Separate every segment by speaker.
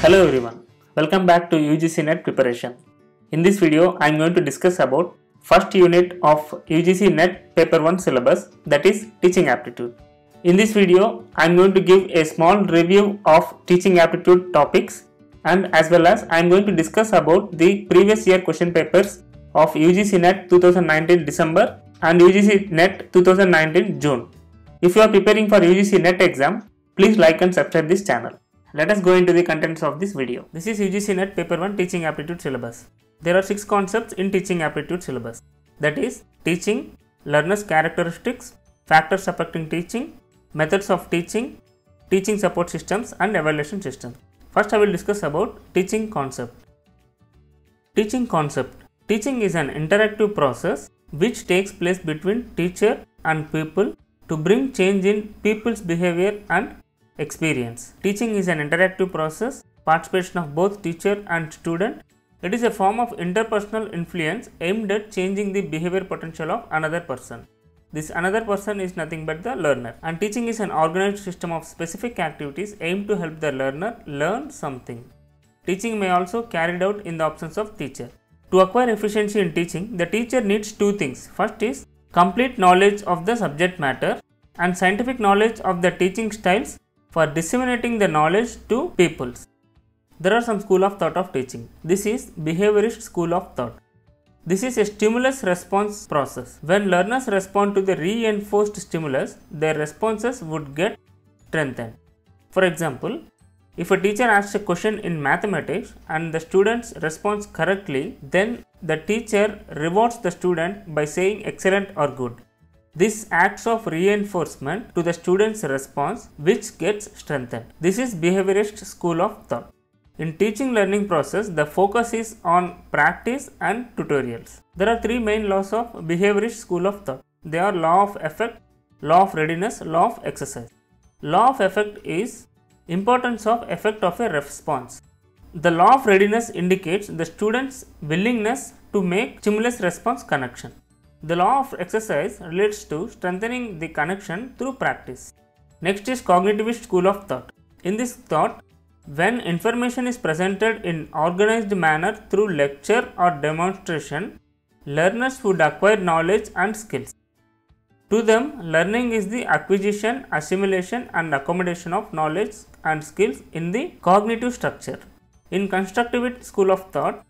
Speaker 1: Hello everyone, welcome back to UGC NET preparation. In this video, I am going to discuss about first unit of UGC NET paper 1 syllabus that is teaching aptitude. In this video, I am going to give a small review of teaching aptitude topics and as well as I am going to discuss about the previous year question papers of UGC NET 2019 December and UGC NET 2019 June. If you are preparing for UGC NET exam, please like and subscribe this channel. Let us go into the contents of this video. This is UGC NET Paper 1 Teaching Aptitude Syllabus. There are 6 concepts in Teaching Aptitude Syllabus. That is, teaching, learner's characteristics, factors affecting teaching, methods of teaching, teaching support systems and evaluation systems. First I will discuss about teaching concept. Teaching concept. Teaching is an interactive process which takes place between teacher and pupil to bring change in people's behavior and experience. Teaching is an interactive process, participation of both teacher and student. It is a form of interpersonal influence aimed at changing the behavior potential of another person. This another person is nothing but the learner. And teaching is an organized system of specific activities aimed to help the learner learn something. Teaching may also carried out in the absence of teacher. To acquire efficiency in teaching, the teacher needs two things. First is complete knowledge of the subject matter and scientific knowledge of the teaching styles for disseminating the knowledge to peoples. There are some school of thought of teaching. This is behaviorist school of thought. This is a stimulus response process. When learners respond to the reinforced stimulus, their responses would get strengthened. For example, if a teacher asks a question in mathematics and the students responds correctly, then the teacher rewards the student by saying excellent or good. This acts of reinforcement to the student's response which gets strengthened. This is behaviorist school of thought. In teaching learning process, the focus is on practice and tutorials. There are three main laws of behaviorist school of thought. They are law of effect, law of readiness, law of exercise. Law of effect is importance of effect of a response. The law of readiness indicates the student's willingness to make stimulus response connection. The law of exercise relates to strengthening the connection through practice. Next is cognitivist school of thought. In this thought, when information is presented in organized manner through lecture or demonstration, learners would acquire knowledge and skills. To them, learning is the acquisition, assimilation and accommodation of knowledge and skills in the cognitive structure. In constructivist school of thought,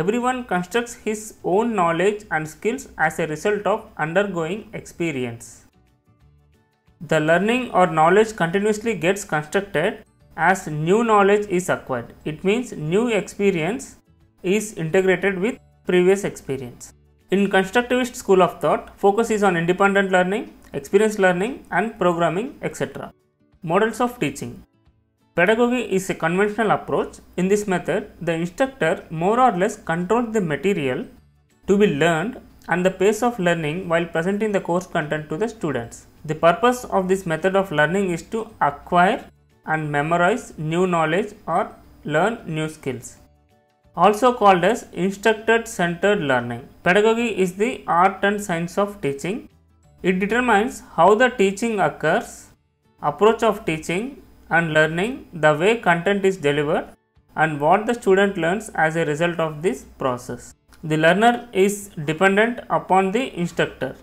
Speaker 1: Everyone constructs his own knowledge and skills as a result of undergoing experience. The learning or knowledge continuously gets constructed as new knowledge is acquired. It means new experience is integrated with previous experience. In constructivist school of thought, focus is on independent learning, experience learning and programming etc. Models of teaching Pedagogy is a conventional approach. In this method, the instructor more or less controls the material to be learned and the pace of learning while presenting the course content to the students. The purpose of this method of learning is to acquire and memorize new knowledge or learn new skills. Also called as instructor-centered learning. Pedagogy is the art and science of teaching. It determines how the teaching occurs, approach of teaching and learning, the way content is delivered and what the student learns as a result of this process. The learner is dependent upon the instructor.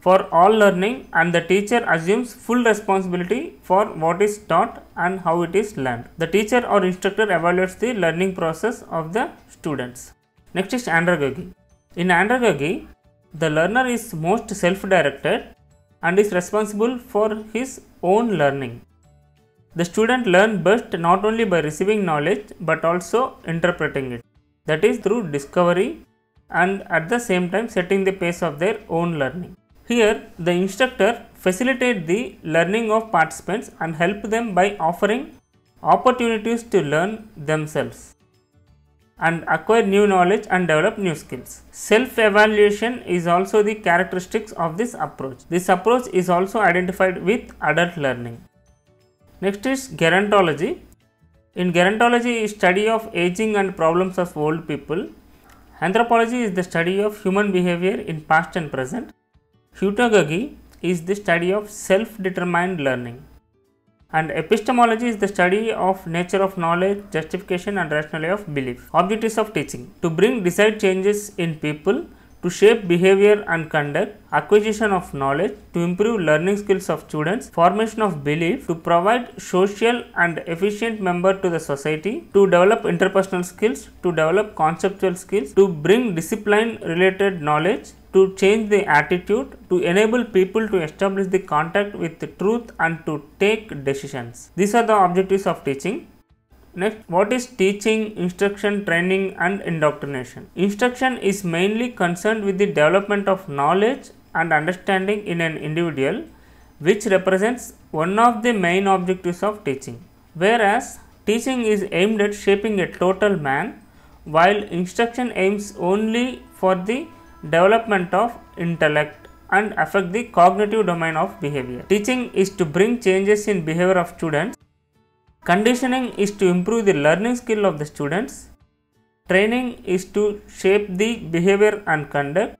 Speaker 1: For all learning and the teacher assumes full responsibility for what is taught and how it is learned. The teacher or instructor evaluates the learning process of the students. Next is andragogy. In andragogy, the learner is most self-directed and is responsible for his own learning. The student learn best not only by receiving knowledge but also interpreting it. That is through discovery and at the same time setting the pace of their own learning. Here, the instructor facilitate the learning of participants and help them by offering opportunities to learn themselves and acquire new knowledge and develop new skills. Self-evaluation is also the characteristics of this approach. This approach is also identified with adult learning. Next is gerontology. In gerontology, study of aging and problems of old people. Anthropology is the study of human behavior in past and present. Pedagogy is the study of self-determined learning. And epistemology is the study of nature of knowledge, justification and rationale of belief. Objectives of teaching. To bring desired changes in people to shape behavior and conduct, acquisition of knowledge, to improve learning skills of students, formation of belief, to provide social and efficient member to the society, to develop interpersonal skills, to develop conceptual skills, to bring discipline related knowledge, to change the attitude, to enable people to establish the contact with the truth and to take decisions. These are the objectives of teaching. Next, what is teaching, instruction, training and indoctrination? Instruction is mainly concerned with the development of knowledge and understanding in an individual which represents one of the main objectives of teaching. Whereas, teaching is aimed at shaping a total man while instruction aims only for the development of intellect and affect the cognitive domain of behavior. Teaching is to bring changes in behavior of students Conditioning is to improve the learning skill of the students. Training is to shape the behavior and conduct.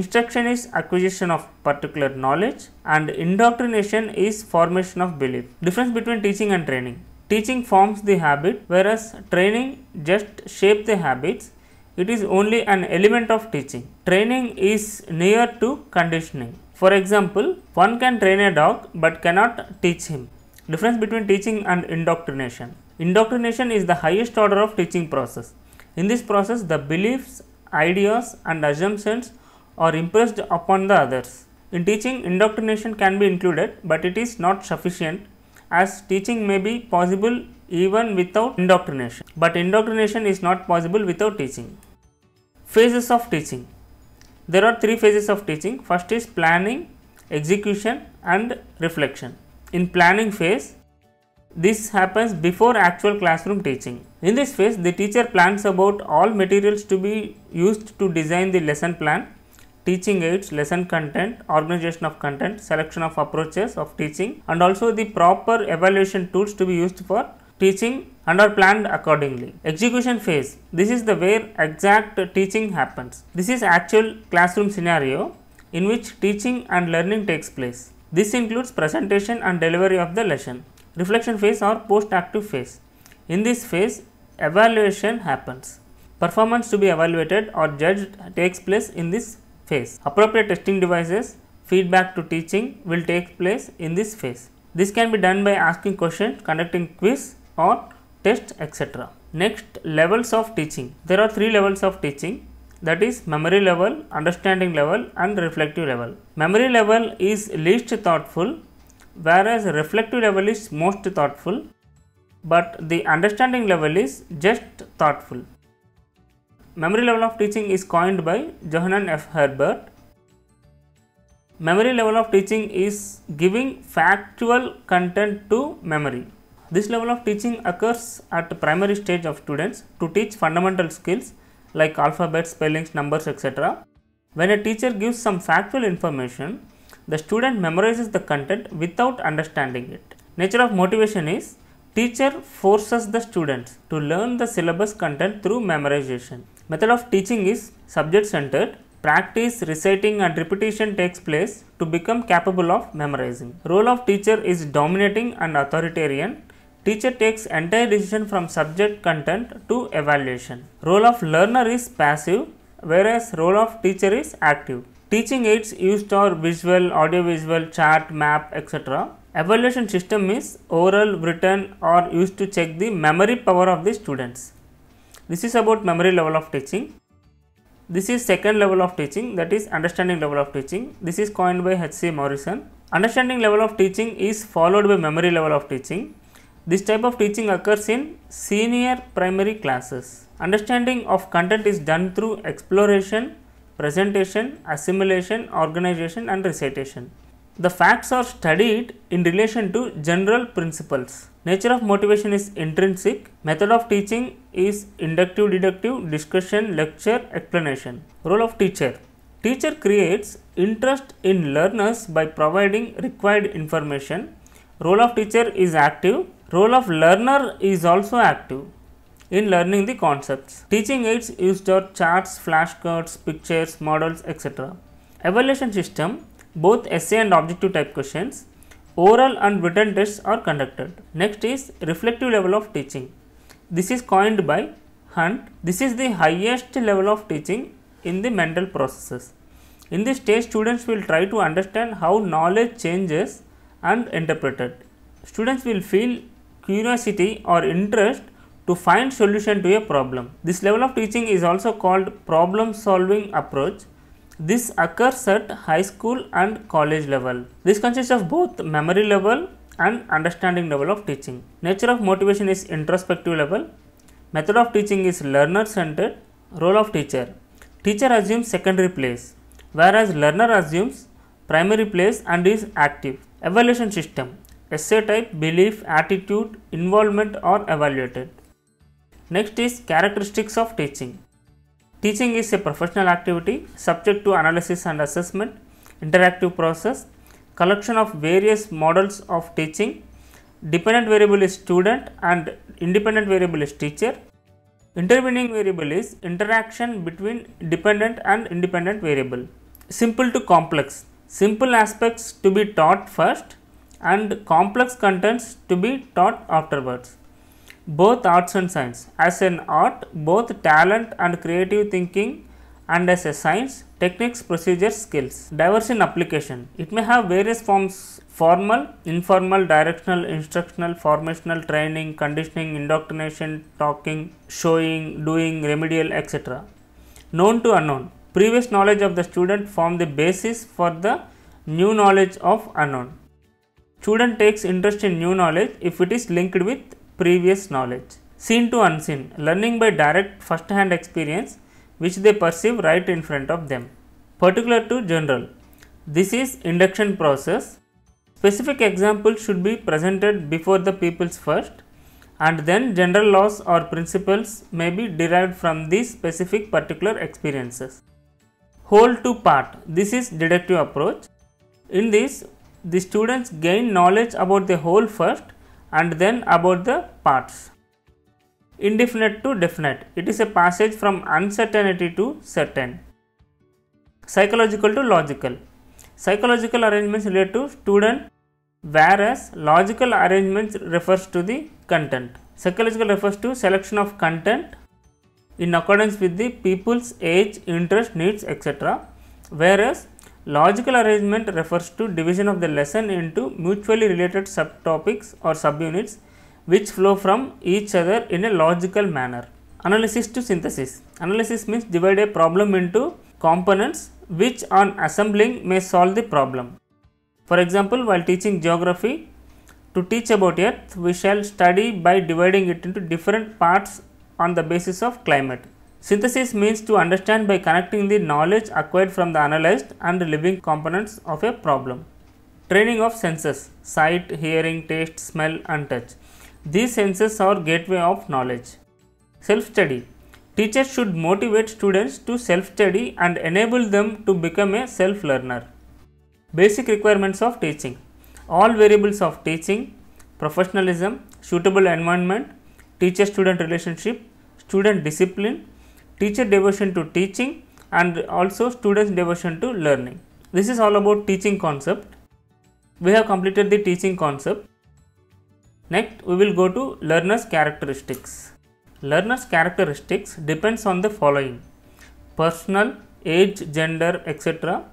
Speaker 1: Instruction is acquisition of particular knowledge and indoctrination is formation of belief. Difference between teaching and training. Teaching forms the habit whereas training just shapes the habits. It is only an element of teaching. Training is near to conditioning. For example, one can train a dog but cannot teach him. Difference between teaching and indoctrination. Indoctrination is the highest order of teaching process. In this process, the beliefs, ideas and assumptions are impressed upon the others. In teaching, indoctrination can be included, but it is not sufficient as teaching may be possible even without indoctrination. But indoctrination is not possible without teaching. Phases of teaching. There are three phases of teaching. First is planning, execution and reflection in planning phase, this happens before actual classroom teaching. In this phase, the teacher plans about all materials to be used to design the lesson plan, teaching aids, lesson content, organization of content, selection of approaches of teaching and also the proper evaluation tools to be used for teaching and are planned accordingly. Execution phase, this is the where exact teaching happens. This is actual classroom scenario in which teaching and learning takes place. This includes presentation and delivery of the lesson, reflection phase or post-active phase. In this phase, evaluation happens. Performance to be evaluated or judged takes place in this phase. Appropriate testing devices, feedback to teaching will take place in this phase. This can be done by asking questions, conducting quiz or test etc. Next, levels of teaching. There are three levels of teaching that is memory level, understanding level and reflective level. Memory level is least thoughtful whereas reflective level is most thoughtful but the understanding level is just thoughtful. Memory level of teaching is coined by Johann F. Herbert. Memory level of teaching is giving factual content to memory. This level of teaching occurs at primary stage of students to teach fundamental skills like alphabets, spellings, numbers, etc. When a teacher gives some factual information, the student memorizes the content without understanding it. Nature of motivation is teacher forces the students to learn the syllabus content through memorization. Method of teaching is subject centered. Practice, reciting and repetition takes place to become capable of memorizing. Role of teacher is dominating and authoritarian. Teacher takes entire decision from subject content to evaluation. Role of learner is passive whereas role of teacher is active. Teaching aids used are visual, audiovisual, chart, map, etc. Evaluation system is oral, written or used to check the memory power of the students. This is about memory level of teaching. This is second level of teaching that is understanding level of teaching. This is coined by H.C. Morrison. Understanding level of teaching is followed by memory level of teaching. This type of teaching occurs in senior primary classes. Understanding of content is done through exploration, presentation, assimilation, organization and recitation. The facts are studied in relation to general principles. Nature of motivation is intrinsic. Method of teaching is inductive, deductive, discussion, lecture, explanation. Role of teacher. Teacher creates interest in learners by providing required information. Role of teacher is active Role of learner is also active in learning the concepts. Teaching aids used are charts, flashcards, pictures, models, etc. Evaluation system, both essay and objective type questions, oral and written tests are conducted. Next is reflective level of teaching. This is coined by Hunt. This is the highest level of teaching in the mental processes. In this stage, students will try to understand how knowledge changes and interpreted. Students will feel curiosity or interest to find solution to a problem. This level of teaching is also called problem solving approach. This occurs at high school and college level. This consists of both memory level and understanding level of teaching. Nature of motivation is introspective level. Method of teaching is learner centered. Role of teacher. Teacher assumes secondary place whereas learner assumes primary place and is active. Evaluation system. Essay type, belief, attitude, involvement are evaluated. Next is characteristics of teaching. Teaching is a professional activity subject to analysis and assessment, interactive process, collection of various models of teaching, dependent variable is student and independent variable is teacher. Intervening variable is interaction between dependent and independent variable. Simple to complex. Simple aspects to be taught first, and complex contents to be taught afterwards. Both arts and science. As an art, both talent and creative thinking and as a science, techniques, procedures, skills. Diverse in application. It may have various forms formal, informal, directional, instructional, formational, training, conditioning, indoctrination, talking, showing, doing, remedial, etc. Known to unknown. Previous knowledge of the student form the basis for the new knowledge of unknown. Student takes interest in new knowledge if it is linked with previous knowledge. Seen to unseen, learning by direct first hand experience which they perceive right in front of them. Particular to general, this is induction process. Specific examples should be presented before the pupils first and then general laws or principles may be derived from these specific particular experiences. Whole to part, this is deductive approach. In this, the students gain knowledge about the whole first and then about the parts. Indefinite to definite. It is a passage from uncertainty to certain. Psychological to logical. Psychological arrangements relate to student whereas logical arrangements refers to the content. Psychological refers to selection of content in accordance with the people's age, interest, needs, etc. Whereas Logical arrangement refers to division of the lesson into mutually related subtopics or subunits which flow from each other in a logical manner. Analysis to synthesis. Analysis means divide a problem into components which on assembling may solve the problem. For example, while teaching geography, to teach about earth, we shall study by dividing it into different parts on the basis of climate. Synthesis means to understand by connecting the knowledge acquired from the analyzed and living components of a problem. Training of senses sight, hearing, taste, smell, and touch. These senses are gateway of knowledge. Self study Teachers should motivate students to self study and enable them to become a self learner. Basic requirements of teaching All variables of teaching, professionalism, suitable environment, teacher student relationship, student discipline, teacher devotion to teaching and also students devotion to learning. This is all about teaching concept. We have completed the teaching concept. Next, we will go to learner's characteristics. Learner's characteristics depends on the following. Personal, age, gender, etc.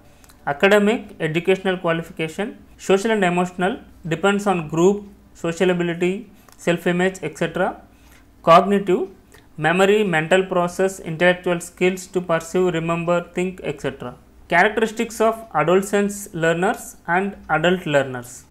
Speaker 1: Academic, educational qualification, social and emotional, depends on group, sociability, self-image, etc. Cognitive, memory, mental process, intellectual skills to perceive, remember, think, etc. Characteristics of adolescence learners and adult learners.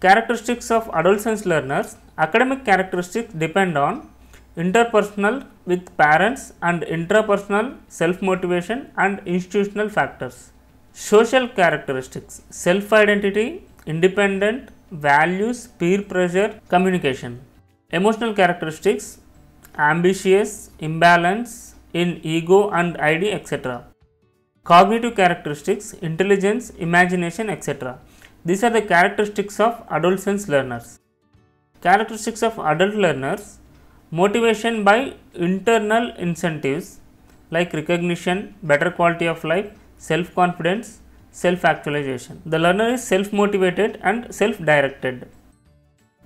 Speaker 1: Characteristics of adolescence learners Academic characteristics depend on interpersonal with parents and intrapersonal self motivation and institutional factors. Social characteristics self identity, independent, values, peer pressure, communication. Emotional characteristics ambitious, imbalance in ego and ID, etc. Cognitive characteristics, intelligence, imagination, etc. These are the characteristics of adolescence learners. Characteristics of adult learners motivation by internal incentives like recognition, better quality of life, self confidence, self actualization. The learner is self motivated and self directed.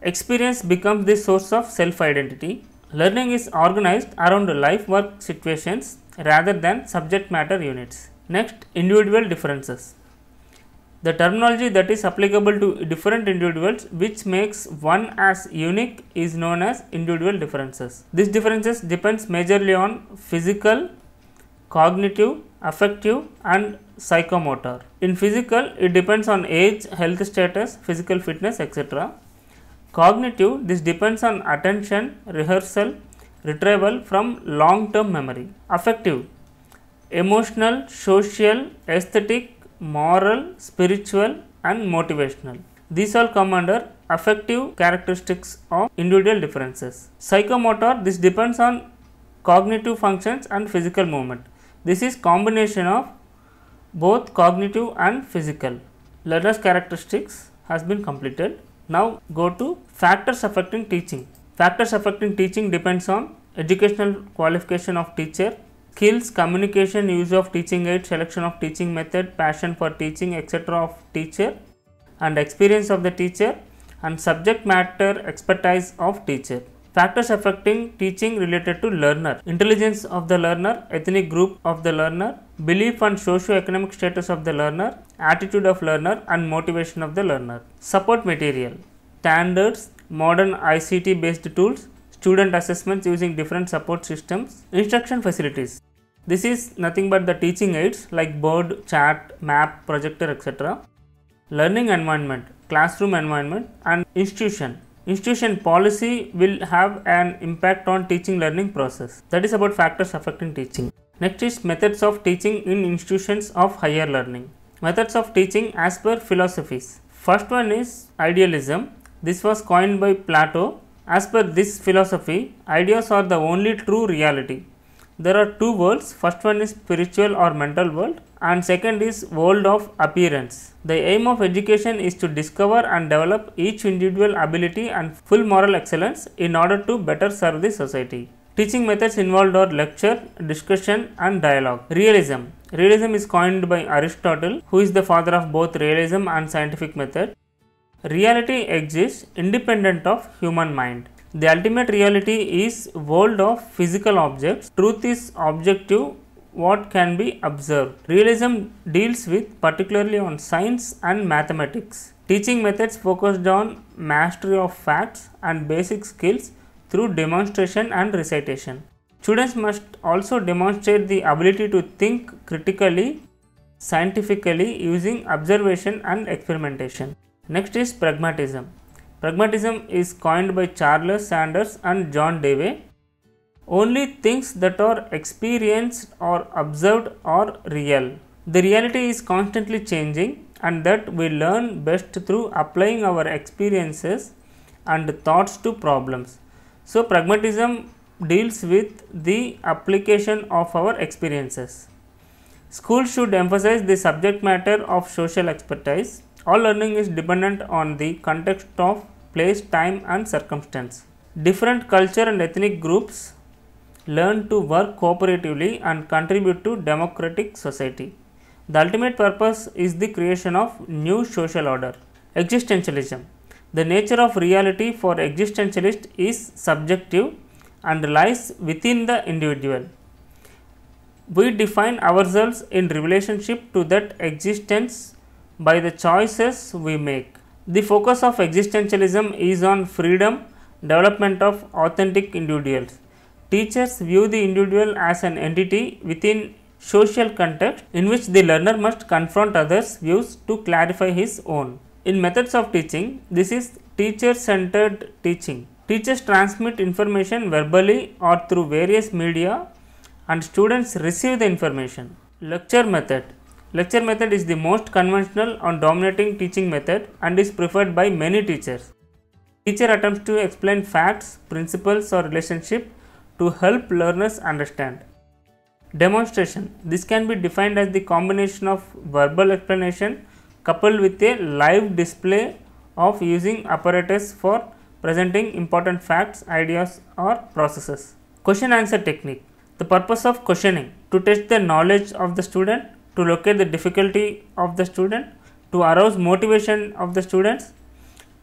Speaker 1: Experience becomes the source of self identity. Learning is organized around life work situations rather than subject matter units. Next, individual differences. The terminology that is applicable to different individuals which makes one as unique is known as individual differences. These differences depends majorly on physical, cognitive, affective and psychomotor. In physical, it depends on age, health status, physical fitness, etc. Cognitive, this depends on attention, rehearsal, retrieval from long term memory. Affective, emotional, social, aesthetic, moral, spiritual and motivational. These all come under affective characteristics of individual differences. Psychomotor, this depends on cognitive functions and physical movement. This is combination of both cognitive and physical. Learner's characteristics has been completed. Now go to factors affecting teaching. Factors affecting teaching depends on educational qualification of teacher, skills, communication, use of teaching aid, selection of teaching method, passion for teaching, etc. of teacher and experience of the teacher and subject matter expertise of teacher. Factors affecting teaching related to learner, intelligence of the learner, ethnic group of the learner, belief and socio-economic status of the learner, attitude of learner and motivation of the learner. Support material, standards, modern ICT based tools, student assessments using different support systems, instruction facilities. This is nothing but the teaching aids like board, chart, map, projector, etc. Learning environment, classroom environment and institution institution policy will have an impact on teaching learning process. That is about factors affecting teaching. Next is methods of teaching in institutions of higher learning. Methods of teaching as per philosophies. First one is idealism. This was coined by Plato. As per this philosophy, ideas are the only true reality. There are two worlds. First one is spiritual or mental world and second is world of appearance. The aim of education is to discover and develop each individual ability and full moral excellence in order to better serve the society. Teaching methods involved are lecture, discussion and dialogue. Realism. Realism is coined by Aristotle who is the father of both realism and scientific method. Reality exists independent of human mind. The ultimate reality is world of physical objects. Truth is objective what can be observed. Realism deals with particularly on science and mathematics. Teaching methods focused on mastery of facts and basic skills through demonstration and recitation. Students must also demonstrate the ability to think critically, scientifically using observation and experimentation. Next is pragmatism. Pragmatism is coined by Charles Sanders and John Dewey only things that are experienced or observed are real. The reality is constantly changing and that we learn best through applying our experiences and thoughts to problems. So, pragmatism deals with the application of our experiences. Schools should emphasize the subject matter of social expertise. All learning is dependent on the context of place, time and circumstance. Different culture and ethnic groups learn to work cooperatively and contribute to democratic society. The ultimate purpose is the creation of new social order. Existentialism The nature of reality for existentialist is subjective and lies within the individual. We define ourselves in relationship to that existence by the choices we make. The focus of existentialism is on freedom, development of authentic individuals. Teachers view the individual as an entity within social context in which the learner must confront others' views to clarify his own. In methods of teaching, this is teacher-centered teaching. Teachers transmit information verbally or through various media and students receive the information. Lecture method Lecture method is the most conventional and dominating teaching method and is preferred by many teachers. Teacher attempts to explain facts, principles or relationship to help learners understand. Demonstration This can be defined as the combination of verbal explanation coupled with a live display of using apparatus for presenting important facts, ideas or processes. Question answer technique The purpose of questioning to test the knowledge of the student, to locate the difficulty of the student, to arouse motivation of the students,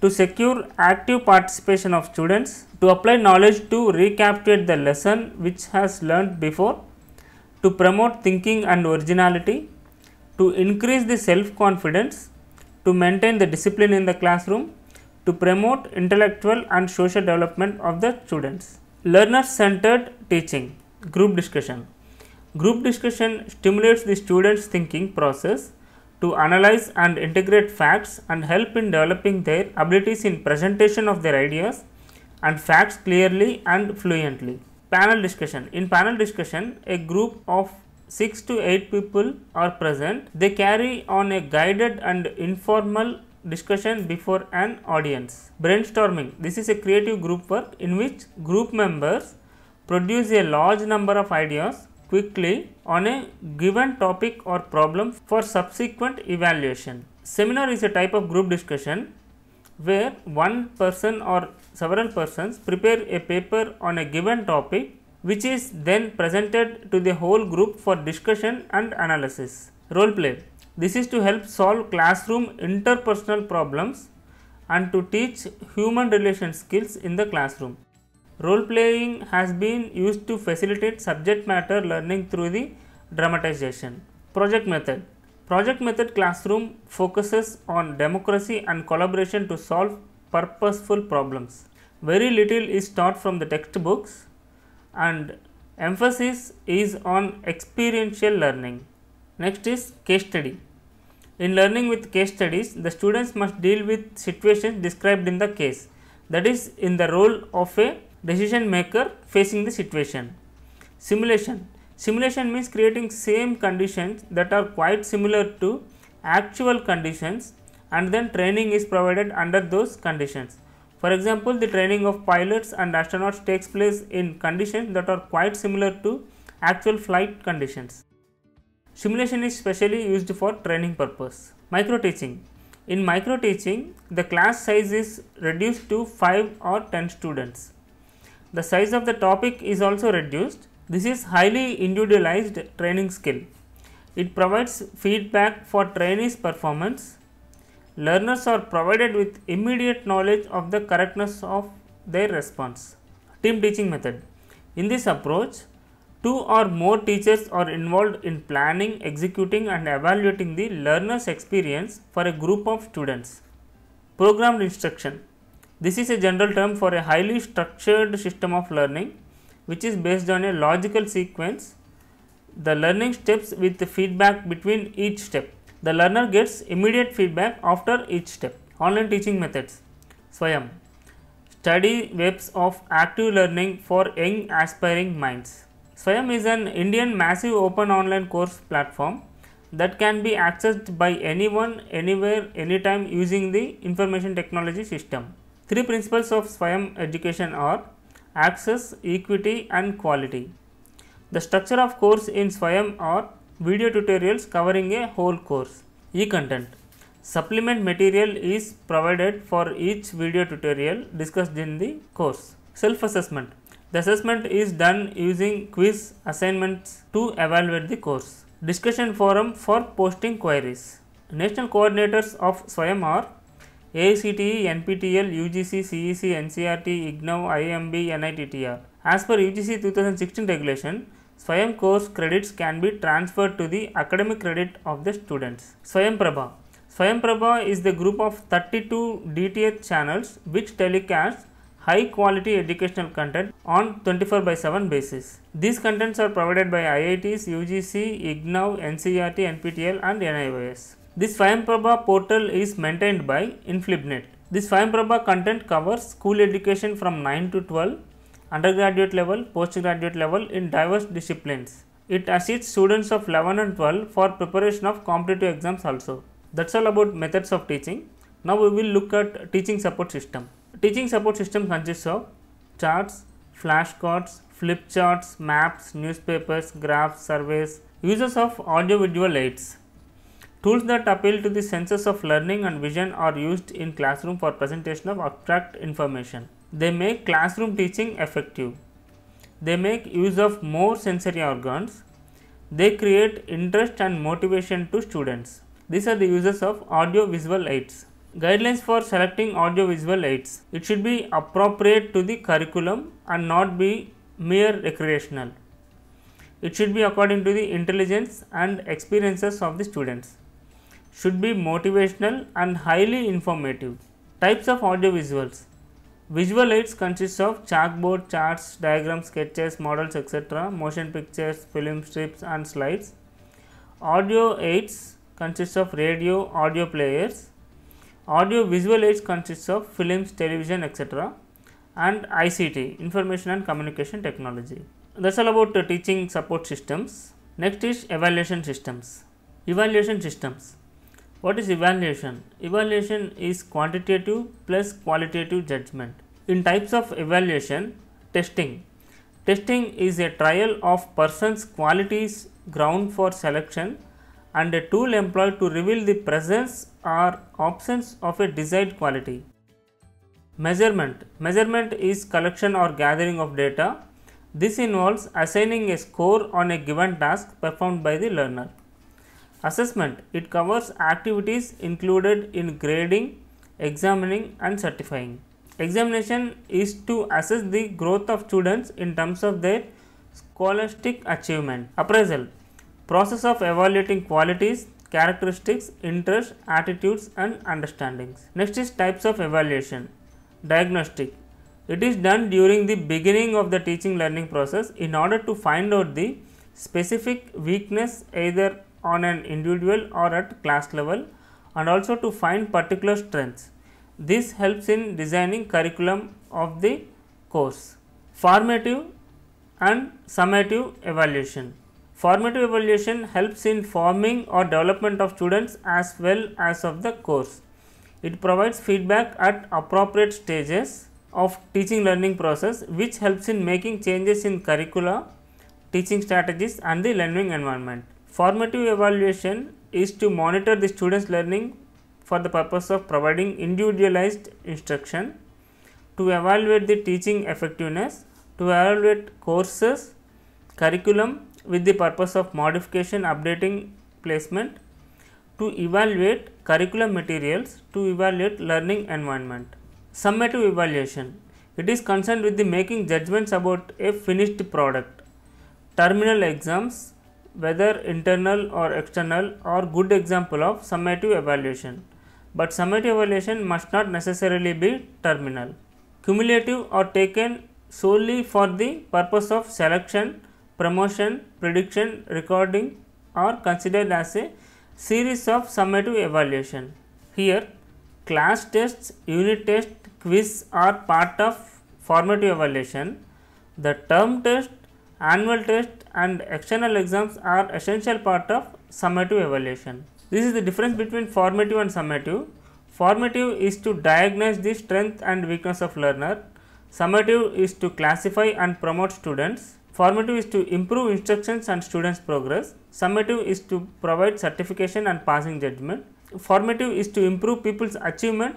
Speaker 1: to secure active participation of students, to apply knowledge to recapitulate the lesson which has learned before, to promote thinking and originality, to increase the self-confidence, to maintain the discipline in the classroom, to promote intellectual and social development of the students. Learner-centered teaching, group discussion. Group discussion stimulates the students' thinking process to analyze and integrate facts and help in developing their abilities in presentation of their ideas and facts clearly and fluently. Panel discussion. In panel discussion, a group of 6 to 8 people are present. They carry on a guided and informal discussion before an audience. Brainstorming. This is a creative group work in which group members produce a large number of ideas quickly on a given topic or problem for subsequent evaluation. Seminar is a type of group discussion where one person or several persons prepare a paper on a given topic which is then presented to the whole group for discussion and analysis. Role play. This is to help solve classroom interpersonal problems and to teach human relation skills in the classroom. Role playing has been used to facilitate subject matter learning through the dramatization. Project method. Project method classroom focuses on democracy and collaboration to solve purposeful problems. Very little is taught from the textbooks and emphasis is on experiential learning. Next is case study. In learning with case studies, the students must deal with situations described in the case, that is, in the role of a decision maker facing the situation. Simulation. Simulation means creating same conditions that are quite similar to actual conditions and then training is provided under those conditions. For example, the training of pilots and astronauts takes place in conditions that are quite similar to actual flight conditions. Simulation is specially used for training purpose. Micro teaching. In micro teaching, the class size is reduced to 5 or 10 students. The size of the topic is also reduced. This is highly individualized training skill. It provides feedback for trainees' performance. Learners are provided with immediate knowledge of the correctness of their response. Team teaching method. In this approach, two or more teachers are involved in planning, executing and evaluating the learner's experience for a group of students. Programmed instruction. This is a general term for a highly structured system of learning which is based on a logical sequence. The learning steps with the feedback between each step. The learner gets immediate feedback after each step. Online teaching methods. Swayam. Study webs of active learning for young aspiring minds. Swayam is an Indian massive open online course platform that can be accessed by anyone, anywhere, anytime using the information technology system. Three principles of Swayam education are access, equity and quality. The structure of course in Swayam are video tutorials covering a whole course. E-content Supplement material is provided for each video tutorial discussed in the course. Self-assessment The assessment is done using quiz assignments to evaluate the course. Discussion forum for posting queries. National coordinators of Swayam are ACT, NPTEL, UGC, CEC, NCRT, IGNOW, IMB, NITTR. As per UGC 2016 regulation, Swayam course credits can be transferred to the academic credit of the students. Swayam Prabha Swayam Prabha is the group of 32 DTH channels which telecast high quality educational content on 24 by 7 basis. These contents are provided by IITs, UGC, IGNOW, NCERT, NPTEL and NIOS. This Swayamprabha portal is maintained by Inflipnet. This Swayamprabha content covers school education from 9 to 12, undergraduate level, postgraduate level in diverse disciplines. It assists students of 11 and 12 for preparation of competitive exams also. That's all about methods of teaching. Now we will look at teaching support system. Teaching support system consists of charts, flashcards, flip charts, maps, newspapers, graphs, surveys, uses of audio visual aids. Tools that appeal to the senses of learning and vision are used in classroom for presentation of abstract information. They make classroom teaching effective. They make use of more sensory organs. They create interest and motivation to students. These are the uses of audio-visual aids. Guidelines for selecting audio-visual aids. It should be appropriate to the curriculum and not be mere recreational. It should be according to the intelligence and experiences of the students should be motivational and highly informative. Types of audio visuals: Visual aids consist of chalkboard, charts, diagrams, sketches, models, etc., motion pictures, film strips and slides. Audio aids consist of radio, audio players. Audio visual aids consists of films, television, etc. and ICT, Information and Communication Technology. That's all about the teaching support systems. Next is evaluation systems. Evaluation systems. What is evaluation? Evaluation is quantitative plus qualitative judgment. In types of evaluation, testing. Testing is a trial of person's qualities ground for selection and a tool employed to reveal the presence or absence of a desired quality. Measurement. Measurement is collection or gathering of data. This involves assigning a score on a given task performed by the learner. Assessment it covers activities included in grading, examining and certifying. Examination is to assess the growth of students in terms of their scholastic achievement. Appraisal process of evaluating qualities, characteristics, interests, attitudes and understandings. Next is types of evaluation. Diagnostic it is done during the beginning of the teaching learning process in order to find out the specific weakness either on an individual or at class level and also to find particular strengths. This helps in designing curriculum of the course. Formative and summative evaluation. Formative evaluation helps in forming or development of students as well as of the course. It provides feedback at appropriate stages of teaching learning process which helps in making changes in curricula, teaching strategies and the learning environment. Formative evaluation is to monitor the student's learning for the purpose of providing individualized instruction, to evaluate the teaching effectiveness, to evaluate courses, curriculum with the purpose of modification, updating, placement, to evaluate curriculum materials, to evaluate learning environment. Summative evaluation. It is concerned with the making judgments about a finished product. Terminal exams whether internal or external are good example of summative evaluation. But summative evaluation must not necessarily be terminal. Cumulative are taken solely for the purpose of selection, promotion, prediction, recording are considered as a series of summative evaluation. Here class tests, unit test, quiz are part of formative evaluation. The term test Annual tests and external exams are essential part of summative evaluation. This is the difference between formative and summative. Formative is to diagnose the strength and weakness of learner. Summative is to classify and promote students. Formative is to improve instructions and students' progress. Summative is to provide certification and passing judgment. Formative is to improve people's achievement.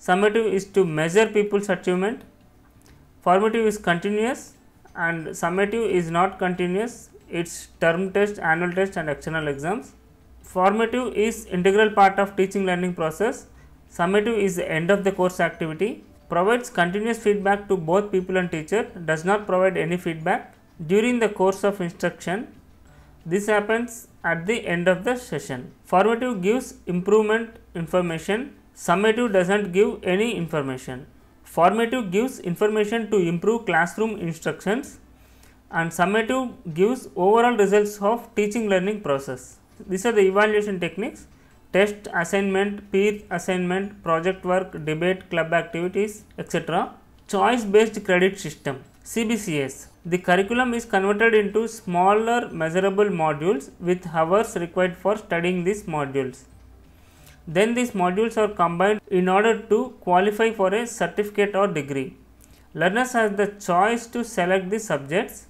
Speaker 1: Summative is to measure people's achievement. Formative is continuous and summative is not continuous its term test annual test and external exams formative is integral part of teaching learning process summative is the end of the course activity provides continuous feedback to both people and teacher does not provide any feedback during the course of instruction this happens at the end of the session formative gives improvement information summative doesn't give any information Formative gives information to improve classroom instructions and summative gives overall results of teaching learning process. These are the evaluation techniques test assignment, peer assignment, project work, debate, club activities, etc. Choice based credit system CBCS. The curriculum is converted into smaller measurable modules with hours required for studying these modules. Then these modules are combined in order to qualify for a certificate or degree. Learners have the choice to select the subjects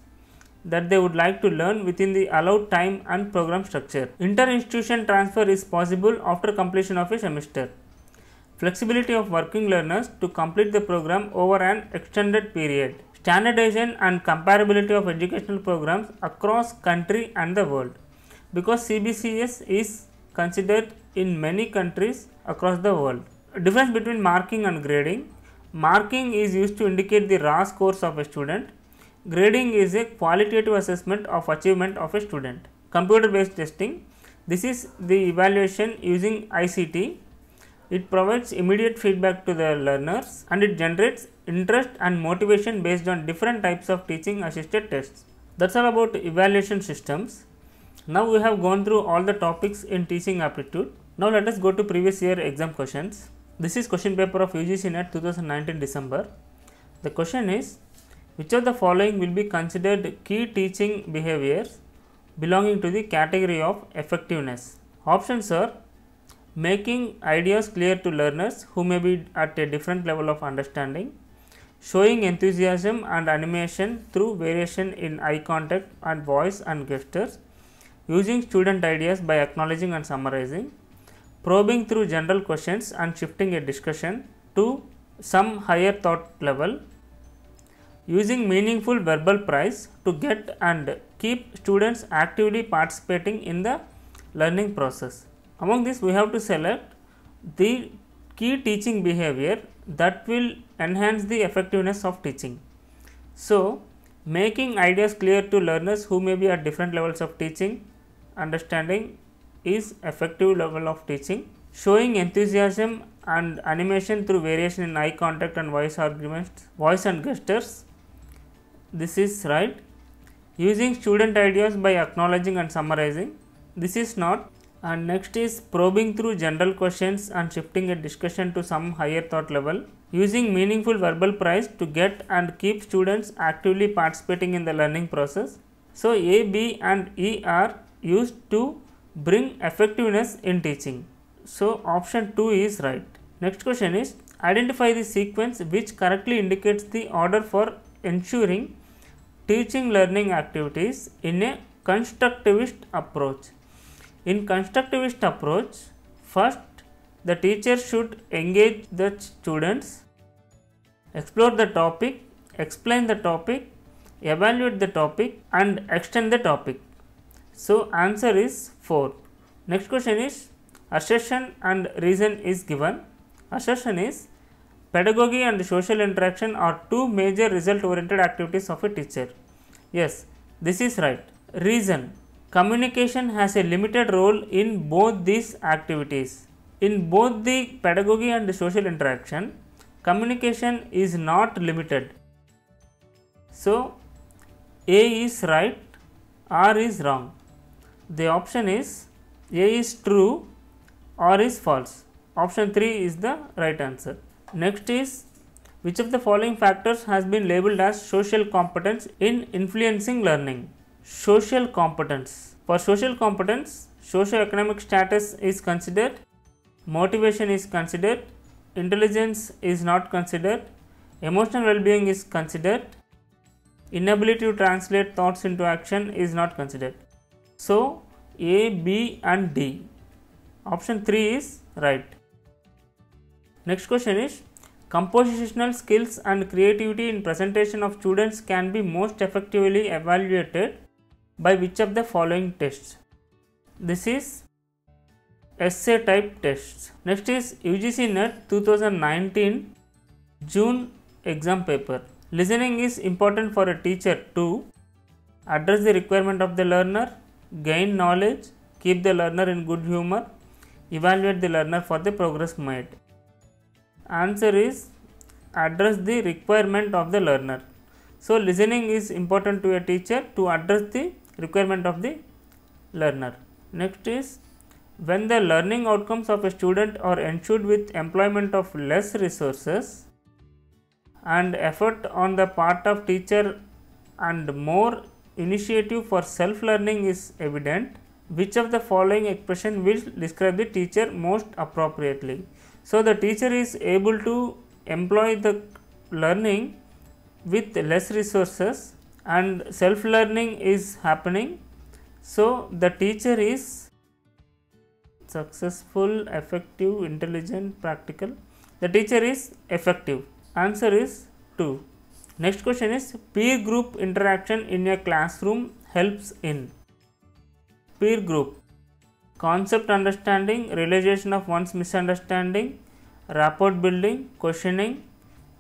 Speaker 1: that they would like to learn within the allowed time and program structure. Inter-institution transfer is possible after completion of a semester. Flexibility of working learners to complete the program over an extended period. Standardization and comparability of educational programs across country and the world. Because CBCS is considered in many countries across the world. Difference between marking and grading. Marking is used to indicate the raw scores of a student. Grading is a qualitative assessment of achievement of a student. Computer based testing. This is the evaluation using ICT. It provides immediate feedback to the learners and it generates interest and motivation based on different types of teaching assisted tests. That's all about evaluation systems. Now we have gone through all the topics in teaching aptitude. Now let us go to previous year exam questions. This is question paper of UGC NET 2019 December. The question is which of the following will be considered key teaching behaviors belonging to the category of effectiveness? Options are making ideas clear to learners who may be at a different level of understanding, showing enthusiasm and animation through variation in eye contact and voice and gestures, using student ideas by acknowledging and summarizing, probing through general questions and shifting a discussion to some higher thought level, using meaningful verbal prize to get and keep students actively participating in the learning process. Among this, we have to select the key teaching behavior that will enhance the effectiveness of teaching. So, making ideas clear to learners who may be at different levels of teaching, understanding is effective level of teaching. Showing enthusiasm and animation through variation in eye contact and voice arguments, voice and gestures. This is right. Using student ideas by acknowledging and summarizing. This is not. And next is probing through general questions and shifting a discussion to some higher thought level. Using meaningful verbal prize to get and keep students actively participating in the learning process. So, A, B and E are used to bring effectiveness in teaching. So option 2 is right. Next question is identify the sequence which correctly indicates the order for ensuring teaching learning activities in a constructivist approach. In constructivist approach, first the teacher should engage the students, explore the topic, explain the topic, evaluate the topic and extend the topic. So, answer is 4. Next question is assertion and reason is given. Assertion is pedagogy and social interaction are two major result oriented activities of a teacher. Yes, this is right. Reason communication has a limited role in both these activities. In both the pedagogy and the social interaction, communication is not limited. So, A is right, R is wrong the option is A is true or is false. Option 3 is the right answer. Next is which of the following factors has been labeled as social competence in influencing learning? Social competence. For social competence, socio-economic status is considered, motivation is considered, intelligence is not considered, emotional well-being is considered, inability to translate thoughts into action is not considered. So, A, B and D. Option 3 is right. Next question is compositional skills and creativity in presentation of students can be most effectively evaluated by which of the following tests. This is essay type tests. Next is UGC NET 2019 June exam paper. Listening is important for a teacher to address the requirement of the learner, gain knowledge, keep the learner in good humor, evaluate the learner for the progress made. Answer is address the requirement of the learner. So, listening is important to a teacher to address the requirement of the learner. Next is when the learning outcomes of a student are ensured with employment of less resources and effort on the part of teacher and more initiative for self-learning is evident, which of the following expression will describe the teacher most appropriately? So, the teacher is able to employ the learning with less resources and self-learning is happening. So, the teacher is successful, effective, intelligent, practical. The teacher is effective. Answer is 2. Next question is peer group interaction in a classroom helps in peer group concept understanding, realization of one's misunderstanding, rapport building, questioning.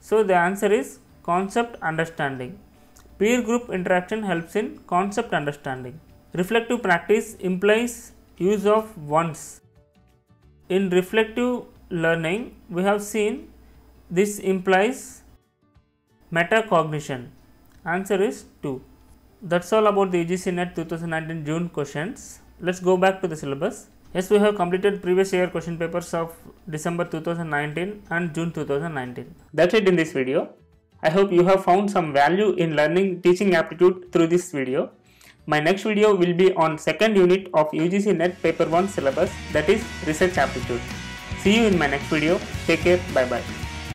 Speaker 1: So the answer is concept understanding. Peer group interaction helps in concept understanding. Reflective practice implies use of one's. In reflective learning, we have seen this implies Metacognition answer is 2. That's all about the UGC NET 2019 June questions. Let's go back to the syllabus. Yes, we have completed previous year question papers of December 2019 and June 2019. That's it in this video. I hope you have found some value in learning teaching aptitude through this video. My next video will be on second unit of UGC NET paper 1 syllabus that is research aptitude. See you in my next video. Take care. Bye bye.